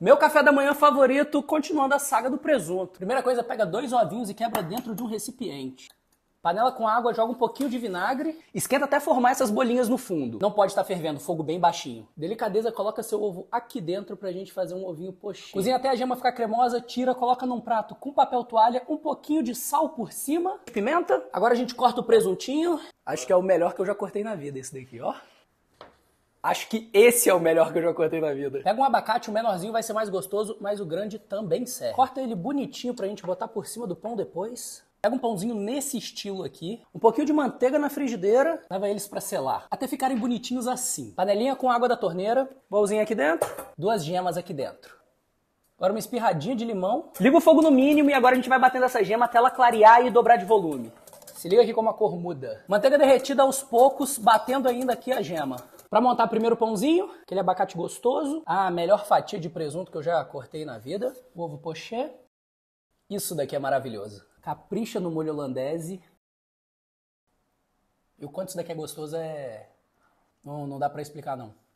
Meu café da manhã favorito, continuando a saga do presunto. Primeira coisa, pega dois ovinhos e quebra dentro de um recipiente. Panela com água, joga um pouquinho de vinagre, esquenta até formar essas bolinhas no fundo. Não pode estar fervendo, fogo bem baixinho. Delicadeza, coloca seu ovo aqui dentro pra gente fazer um ovinho poxinho. Cozinha até a gema ficar cremosa, tira, coloca num prato com papel toalha, um pouquinho de sal por cima, pimenta. Agora a gente corta o presuntinho. Acho que é o melhor que eu já cortei na vida esse daqui, ó. Acho que esse é o melhor que eu já cortei na vida. Pega um abacate, o menorzinho vai ser mais gostoso, mas o grande também serve. Corta ele bonitinho pra gente botar por cima do pão depois. Pega um pãozinho nesse estilo aqui, um pouquinho de manteiga na frigideira, leva eles para selar, até ficarem bonitinhos assim. Panelinha com água da torneira, Bolzinho aqui dentro, duas gemas aqui dentro. Agora uma espirradinha de limão. Liga o fogo no mínimo e agora a gente vai batendo essa gema até ela clarear e dobrar de volume. Se liga aqui como a cor muda. Manteiga derretida aos poucos, batendo ainda aqui a gema. Para montar primeiro o pãozinho, aquele abacate gostoso, a melhor fatia de presunto que eu já cortei na vida, ovo poché. Isso daqui é maravilhoso. Capricha no molho holandês E o quanto isso daqui é gostoso é não, não dá para explicar não.